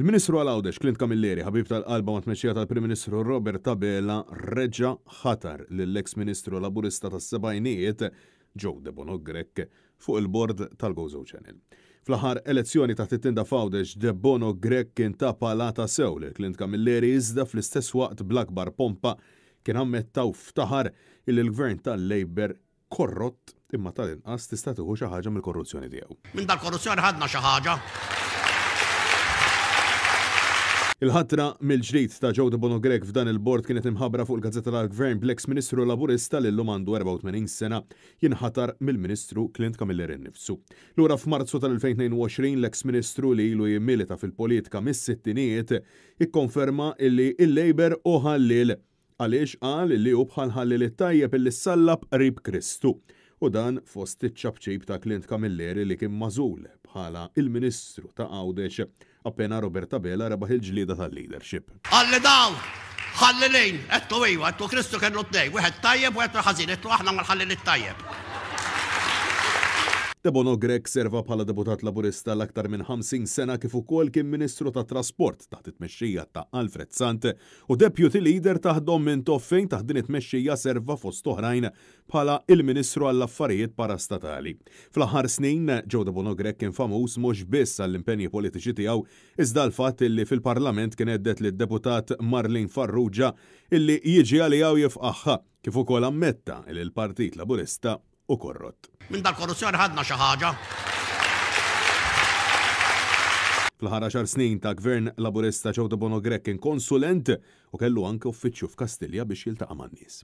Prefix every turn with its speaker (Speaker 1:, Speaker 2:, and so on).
Speaker 1: Il-Ministru għal-Għawdex, Klint Kamilleri, ħabib tal-qalba ma tmexxija tal-Prim-Ministru Robert Tabela, reġa ħatar l-ex-Ministru Laburista tas sebajniet Joe de Bonogrek fuq il-bord tal-Gozo Channel. Fl-ħar elezzjoni ta' tinda f'Għawdex de Bono Grek kien ta' palata sew li Klint Kamilleri iżda fl-istess waqt bl-akbar pompa kien ammettaw ftaħar il-gvern tal-Labor korrott imma tal-inqas tista' tieħu xi ħaġa mill-korruzzjoni tiegħu.
Speaker 2: Minn dal-korruzzjoni ħadna xi ħaġa.
Speaker 1: Il-ħatra mill-ġrid ta' ġewda Bono Grek f'dan il-bord kienet imħabra fuq il-gazzetta tal-Gvern bl ex Ministru Laburista li l-lum għandu 84 sena jinħatar mill-Ministru Clint Camillerin nifsu. Lura f'Marzu tal-2022 l-eks Ministru li ilu jimmilita fil-politika mis-sittinijiet ikkonferma illi il-Labor ħallil għaliex qal li u bħal ħallil it-tajjeb illi s-sallab rib Kristu u dan fost iċ-ċabċib ta' Clint Camilleri li kien mażul bħala il-Ministru ta' Għawdex appena Roberta Bela rebaħ il-ġlida tal-leadership.
Speaker 2: Għalli daw! Ħalli lejn! Ettu iwa, ettu Kristu kellu t-nej, wieħed tajjeb, wieħed ħażin, għattu aħna ma ħalli tajjeb.
Speaker 1: Debono Grek serva bħala deputat laburista l-aktar minn 50 sena kif ukoll kien Ministru ta' Trasport taħt it-mexxija ta' Alfred Sant u deputy leader taħt minn toffejn taħt din it-mexxija serva fost oħrajn bħala il-Ministru għall-Affarijiet Parastatali. Fl-aħħar snin ġew Debono Grek kien famuż mhux biss għall-impenji politiċi tiegħu iżda l-fatt illi fil-Parlament kien għeddet lid-deputat Marlin Farrugia illi jiġi għalijaw jifqaħħa kif ukoll ammetta il-Partit Laburista u korrot.
Speaker 2: Minn dal-korruzzjoni ħadna xi ħaġa.
Speaker 1: Fl-ħara xar snin ta' gvern laburista ċawda Bono Grek kien konsulent u kellu anke uffiċċju f'Kastilja biex jiltaqa' man-nies.